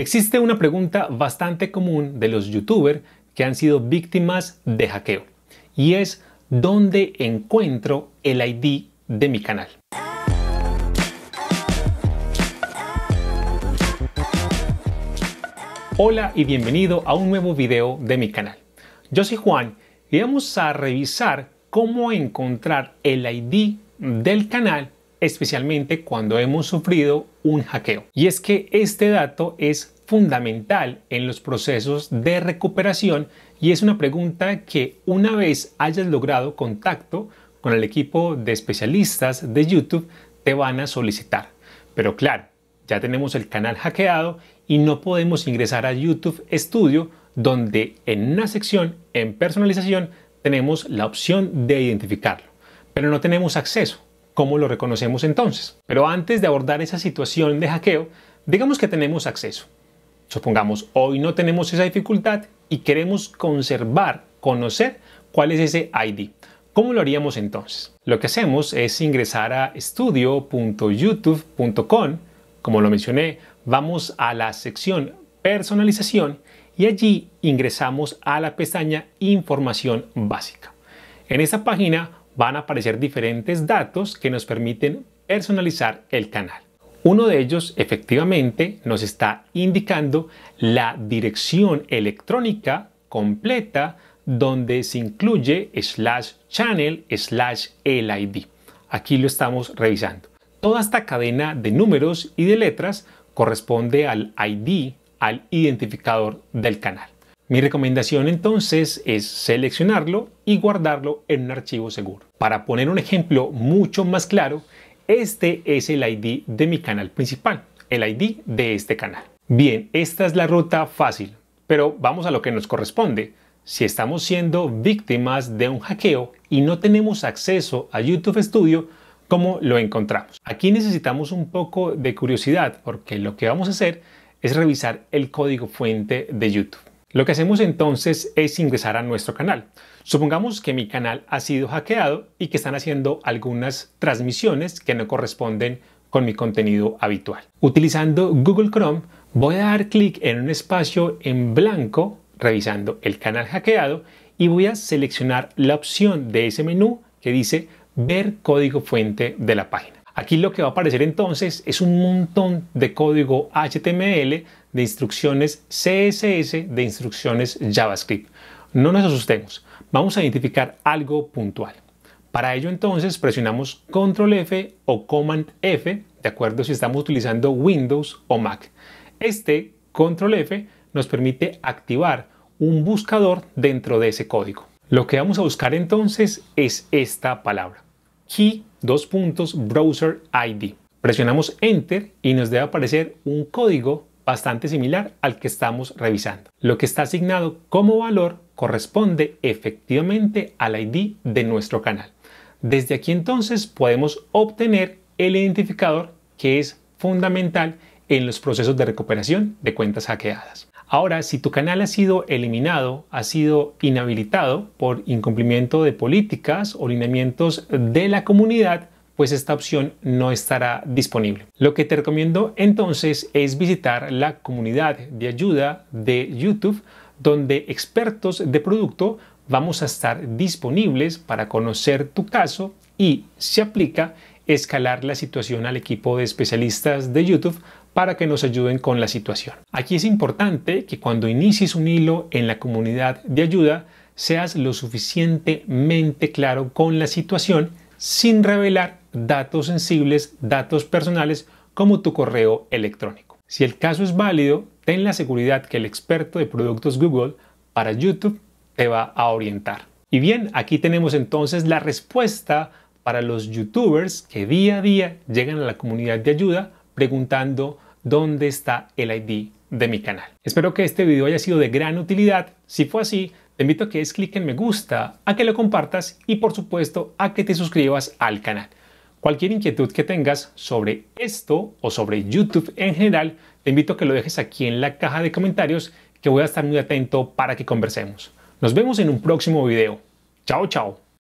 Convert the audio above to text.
Existe una pregunta bastante común de los youtubers que han sido víctimas de hackeo y es ¿dónde encuentro el ID de mi canal? Hola y bienvenido a un nuevo video de mi canal. Yo soy Juan y vamos a revisar cómo encontrar el ID del canal especialmente cuando hemos sufrido un hackeo. Y es que este dato es fundamental en los procesos de recuperación y es una pregunta que una vez hayas logrado contacto con el equipo de especialistas de YouTube te van a solicitar. Pero claro, ya tenemos el canal hackeado y no podemos ingresar a YouTube Studio donde en una sección en personalización tenemos la opción de identificarlo, pero no tenemos acceso ¿Cómo lo reconocemos entonces? Pero antes de abordar esa situación de hackeo, digamos que tenemos acceso. Supongamos, hoy no tenemos esa dificultad y queremos conservar, conocer cuál es ese ID. ¿Cómo lo haríamos entonces? Lo que hacemos es ingresar a studio.youtube.com. Como lo mencioné, vamos a la sección personalización y allí ingresamos a la pestaña información básica. En esta página van a aparecer diferentes datos que nos permiten personalizar el canal. Uno de ellos efectivamente nos está indicando la dirección electrónica completa donde se incluye slash channel slash ID. Aquí lo estamos revisando. Toda esta cadena de números y de letras corresponde al ID, al identificador del canal. Mi recomendación entonces es seleccionarlo y guardarlo en un archivo seguro. Para poner un ejemplo mucho más claro, este es el ID de mi canal principal, el ID de este canal. Bien, esta es la ruta fácil, pero vamos a lo que nos corresponde. Si estamos siendo víctimas de un hackeo y no tenemos acceso a YouTube Studio, ¿cómo lo encontramos? Aquí necesitamos un poco de curiosidad porque lo que vamos a hacer es revisar el código fuente de YouTube. Lo que hacemos entonces es ingresar a nuestro canal. Supongamos que mi canal ha sido hackeado y que están haciendo algunas transmisiones que no corresponden con mi contenido habitual. Utilizando Google Chrome voy a dar clic en un espacio en blanco revisando el canal hackeado y voy a seleccionar la opción de ese menú que dice ver código fuente de la página. Aquí lo que va a aparecer entonces es un montón de código HTML, de instrucciones CSS, de instrucciones JavaScript. No nos asustemos, vamos a identificar algo puntual. Para ello entonces presionamos Control F o Command F, de acuerdo si estamos utilizando Windows o Mac. Este Control F nos permite activar un buscador dentro de ese código. Lo que vamos a buscar entonces es esta palabra, key dos puntos Browser ID. Presionamos Enter y nos debe aparecer un código bastante similar al que estamos revisando. Lo que está asignado como valor corresponde efectivamente al ID de nuestro canal. Desde aquí entonces podemos obtener el identificador que es fundamental en los procesos de recuperación de cuentas hackeadas. Ahora, si tu canal ha sido eliminado, ha sido inhabilitado por incumplimiento de políticas o lineamientos de la comunidad, pues esta opción no estará disponible. Lo que te recomiendo entonces es visitar la comunidad de ayuda de YouTube, donde expertos de producto vamos a estar disponibles para conocer tu caso y, si aplica, escalar la situación al equipo de especialistas de YouTube para que nos ayuden con la situación. Aquí es importante que cuando inicies un hilo en la comunidad de ayuda, seas lo suficientemente claro con la situación sin revelar datos sensibles, datos personales como tu correo electrónico. Si el caso es válido, ten la seguridad que el experto de productos Google para YouTube te va a orientar. Y bien, aquí tenemos entonces la respuesta para los youtubers que día a día llegan a la comunidad de ayuda preguntando dónde está el ID de mi canal. Espero que este video haya sido de gran utilidad. Si fue así, te invito a que des clic en me gusta, a que lo compartas y por supuesto a que te suscribas al canal. Cualquier inquietud que tengas sobre esto o sobre YouTube en general, te invito a que lo dejes aquí en la caja de comentarios que voy a estar muy atento para que conversemos. Nos vemos en un próximo video. Chao, chao.